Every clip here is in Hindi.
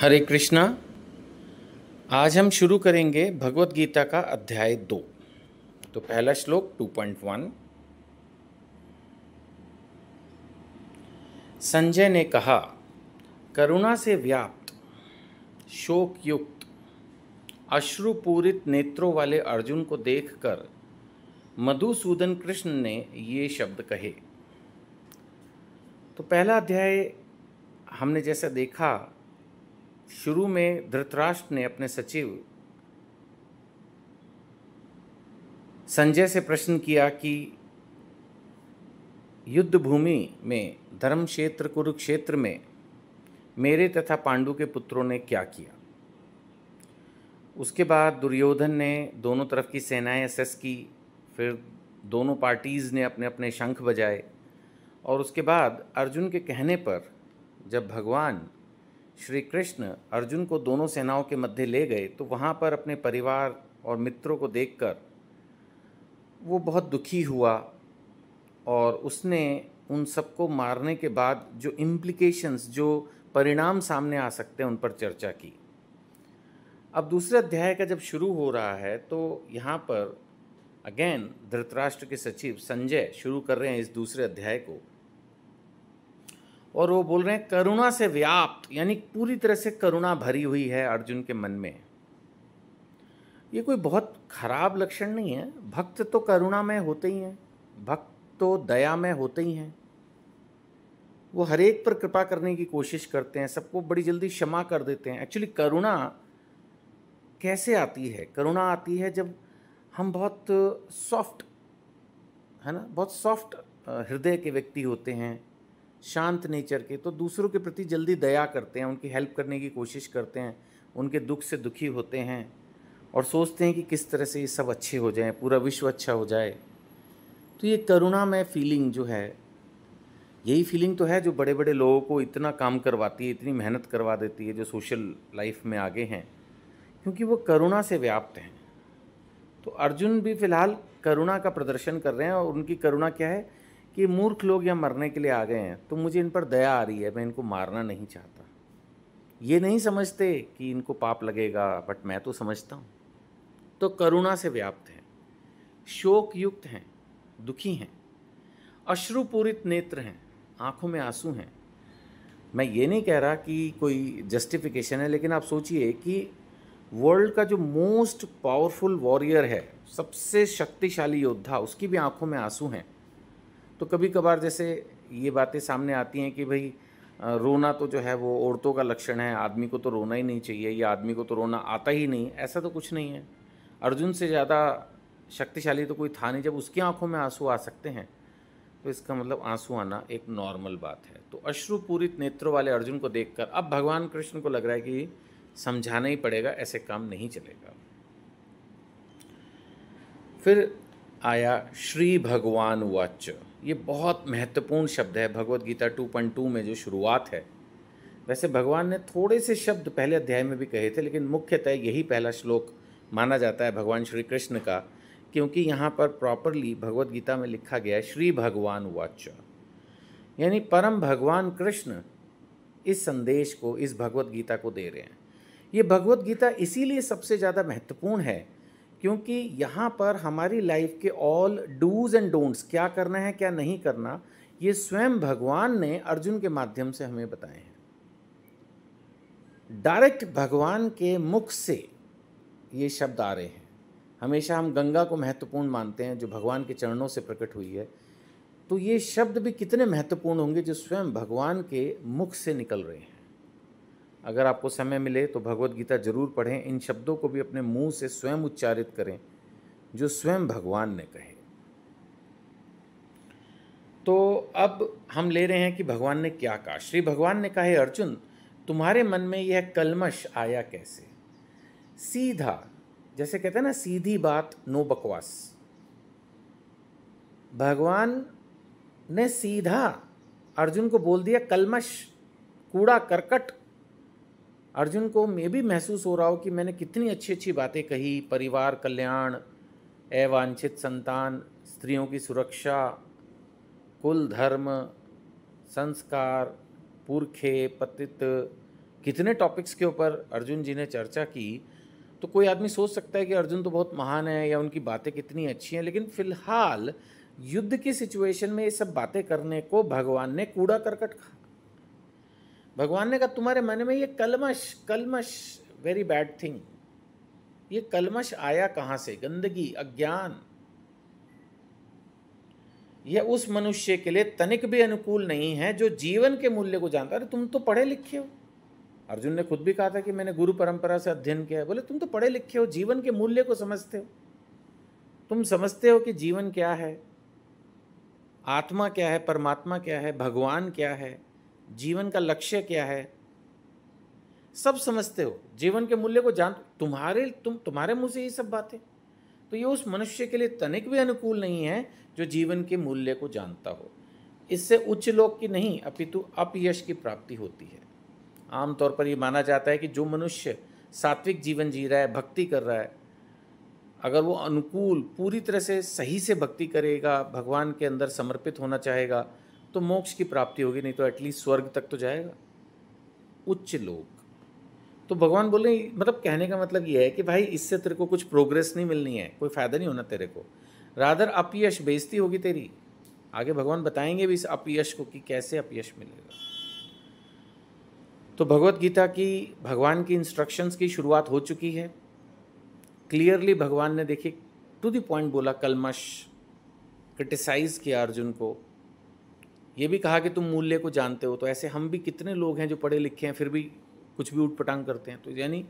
हरे कृष्णा आज हम शुरू करेंगे भगवत गीता का अध्याय दो तो पहला श्लोक 2.1 संजय ने कहा करुणा से व्याप्त शोक युक्त अश्रुपूरित नेत्रों वाले अर्जुन को देखकर मधुसूदन कृष्ण ने ये शब्द कहे तो पहला अध्याय हमने जैसा देखा शुरू में धृतराष्ट्र ने अपने सचिव संजय से प्रश्न किया कि युद्ध भूमि में धर्म क्षेत्र कुरुक्षेत्र में मेरे तथा पांडु के पुत्रों ने क्या किया उसके बाद दुर्योधन ने दोनों तरफ की सेनाएं एसेस की फिर दोनों पार्टीज़ ने अपने अपने शंख बजाए और उसके बाद अर्जुन के कहने पर जब भगवान श्री कृष्ण अर्जुन को दोनों सेनाओं के मध्य ले गए तो वहाँ पर अपने परिवार और मित्रों को देखकर वो बहुत दुखी हुआ और उसने उन सबको मारने के बाद जो इम्प्लिकेशंस जो परिणाम सामने आ सकते हैं उन पर चर्चा की अब दूसरे अध्याय का जब शुरू हो रहा है तो यहाँ पर अगेन धृतराष्ट्र के सचिव संजय शुरू कर रहे हैं इस दूसरे अध्याय को और वो बोल रहे हैं करुणा से व्याप्त यानी पूरी तरह से करुणा भरी हुई है अर्जुन के मन में ये कोई बहुत खराब लक्षण नहीं है भक्त तो करुणा में होते ही हैं भक्त तो दया में होते ही हैं वो हर एक पर कृपा करने की कोशिश करते हैं सबको बड़ी जल्दी क्षमा कर देते हैं एक्चुअली करुणा कैसे आती है करुणा आती है जब हम बहुत सॉफ्ट है ना बहुत सॉफ्ट हृदय के व्यक्ति होते हैं शांत नेचर के तो दूसरों के प्रति जल्दी दया करते हैं उनकी हेल्प करने की कोशिश करते हैं उनके दुख से दुखी होते हैं और सोचते हैं कि किस तरह से ये सब अच्छे हो जाए पूरा विश्व अच्छा हो जाए तो ये करुणामय फीलिंग जो है यही फीलिंग तो है जो बड़े बड़े लोगों को इतना काम करवाती है इतनी मेहनत करवा देती है जो सोशल लाइफ में आगे हैं क्योंकि वो करुणा से व्याप्त हैं तो अर्जुन भी फिलहाल करुणा का प्रदर्शन कर रहे हैं और उनकी करुणा क्या है कि मूर्ख लोग यहाँ मरने के लिए आ गए हैं तो मुझे इन पर दया आ रही है मैं इनको मारना नहीं चाहता ये नहीं समझते कि इनको पाप लगेगा बट मैं तो समझता हूँ तो करुणा से व्याप्त हैं शोक युक्त हैं दुखी हैं अश्रुपूरित नेत्र हैं आँखों में आंसू हैं मैं ये नहीं कह रहा कि कोई जस्टिफिकेशन है लेकिन आप सोचिए कि वर्ल्ड का जो मोस्ट पावरफुल वॉरियर है सबसे शक्तिशाली योद्धा उसकी भी आंखों में आंसू हैं तो कभी कभार जैसे ये बातें सामने आती हैं कि भाई रोना तो जो है वो औरतों का लक्षण है आदमी को तो रोना ही नहीं चाहिए या आदमी को तो रोना आता ही नहीं ऐसा तो कुछ नहीं है अर्जुन से ज़्यादा शक्तिशाली तो कोई था नहीं जब उसकी आंखों में आंसू आ सकते हैं तो इसका मतलब आंसू आना एक नॉर्मल बात है तो अश्रुपूरित नेत्रों वाले अर्जुन को देखकर अब भगवान कृष्ण को लग रहा है कि समझाना ही पड़ेगा ऐसे काम नहीं चलेगा फिर आया श्री भगवान वाच्य ये बहुत महत्वपूर्ण शब्द है भगवत गीता 2.2 में जो शुरुआत है वैसे भगवान ने थोड़े से शब्द पहले अध्याय में भी कहे थे लेकिन मुख्यतः यही पहला श्लोक माना जाता है भगवान श्री कृष्ण का क्योंकि यहाँ पर प्रॉपरली भगवत गीता में लिखा गया है श्री भगवान वाच्य यानी परम भगवान कृष्ण इस संदेश को इस भगवत गीता को दे रहे हैं ये भगवत गीता इसीलिए सबसे ज़्यादा महत्वपूर्ण है क्योंकि यहाँ पर हमारी लाइफ के ऑल डूज एंड डोंट्स क्या करना है क्या नहीं करना ये स्वयं भगवान ने अर्जुन के माध्यम से हमें बताए हैं डायरेक्ट भगवान के मुख से ये शब्द आ रहे हैं हमेशा हम गंगा को महत्वपूर्ण मानते हैं जो भगवान के चरणों से प्रकट हुई है तो ये शब्द भी कितने महत्वपूर्ण होंगे जो स्वयं भगवान के मुख से निकल रहे हैं अगर आपको समय मिले तो भगवत गीता जरूर पढ़ें इन शब्दों को भी अपने मुंह से स्वयं उच्चारित करें जो स्वयं भगवान ने कहे तो अब हम ले रहे हैं कि भगवान ने क्या कहा श्री भगवान ने कहा अर्जुन तुम्हारे मन में यह कलमश आया कैसे सीधा जैसे कहते हैं ना सीधी बात नो बकवास भगवान ने सीधा अर्जुन को बोल दिया कलमश कूड़ा करकट अर्जुन को मे भी महसूस हो रहा हो कि मैंने कितनी अच्छी अच्छी बातें कही परिवार कल्याण अवांछित संतान स्त्रियों की सुरक्षा कुल धर्म संस्कार पुरखे पतित कितने टॉपिक्स के ऊपर अर्जुन जी ने चर्चा की तो कोई आदमी सोच सकता है कि अर्जुन तो बहुत महान है या उनकी बातें कितनी अच्छी हैं लेकिन फिलहाल युद्ध की सिचुएशन में ये सब बातें करने को भगवान ने कूड़ा करकट भगवान ने कहा तुम्हारे मन में ये कलमश कलमश वेरी बैड थिंग ये कलमश आया कहाँ से गंदगी अज्ञान यह उस मनुष्य के लिए तनिक भी अनुकूल नहीं है जो जीवन के मूल्य को जानता अरे तुम तो पढ़े लिखे हो अर्जुन ने खुद भी कहा था कि मैंने गुरु परंपरा से अध्ययन किया है बोले तुम तो पढ़े लिखे हो जीवन के मूल्य को समझते हो तुम समझते हो कि जीवन क्या है आत्मा क्या है परमात्मा क्या है भगवान क्या है जीवन का लक्ष्य क्या है सब समझते हो जीवन के मूल्य को जान तुम्हारे तुम तुम्हारे मुंह से ये सब बातें तो ये उस मनुष्य के लिए तनिक भी अनुकूल नहीं है जो जीवन के मूल्य को जानता हो इससे उच्च लोक की नहीं अपितु अपयश की प्राप्ति होती है आमतौर पर यह माना जाता है कि जो मनुष्य सात्विक जीवन जी रहा है भक्ति कर रहा है अगर वो अनुकूल पूरी तरह से सही से भक्ति करेगा भगवान के अंदर समर्पित होना चाहेगा तो मोक्ष की प्राप्ति होगी नहीं तो एटलीस्ट स्वर्ग तक तो जाएगा उच्च लोग तो भगवान बोले मतलब कहने का मतलब यह है कि भाई इससे तेरे को कुछ प्रोग्रेस नहीं मिलनी है कोई फ़ायदा नहीं होना तेरे को राधर अपयश बेजती होगी तेरी आगे भगवान बताएंगे भी इस अपयश को कि कैसे अपयश मिलेगा तो भगवत गीता की भगवान की इंस्ट्रक्शंस की शुरुआत हो चुकी है क्लियरली भगवान ने देखिए टू द पॉइंट बोला कलमश क्रिटिसाइज़ किया अर्जुन को ये भी कहा कि तुम मूल्य को जानते हो तो ऐसे हम भी कितने लोग हैं जो पढ़े लिखे हैं फिर भी कुछ भी पटांग करते हैं तो यानी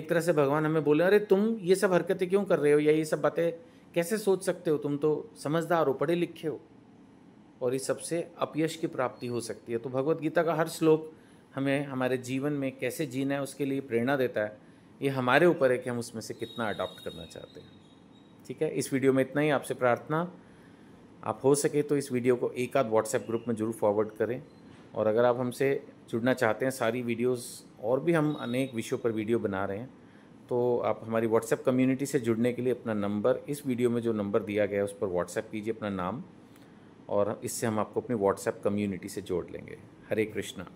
एक तरह से भगवान हमें बोले अरे तुम ये सब हरकतें क्यों कर रहे हो या ये सब बातें कैसे सोच सकते हो तुम तो समझदार हो पढ़े लिखे हो और इस सबसे अपयश की प्राप्ति हो सकती है तो भगवत गीता का हर श्लोक हमें हमारे जीवन में कैसे जीना है उसके लिए प्रेरणा देता है ये हमारे ऊपर है कि हम उसमें से कितना अडॉप्ट करना चाहते हैं ठीक है इस वीडियो में इतना ही आपसे प्रार्थना आप हो सके तो इस वीडियो को एक आध व्हाट्सएप ग्रुप में ज़रूर फॉरवर्ड करें और अगर आप हमसे जुड़ना चाहते हैं सारी वीडियोस और भी हम अनेक विषयों पर वीडियो बना रहे हैं तो आप हमारी व्हाट्सएप कम्युनिटी से जुड़ने के लिए अपना नंबर इस वीडियो में जो नंबर दिया गया है उस पर व्हाट्सएप कीजिए अपना नाम और इससे हम आपको अपनी व्हाट्सएप कम्युनिटी से जोड़ लेंगे हरे कृष्णा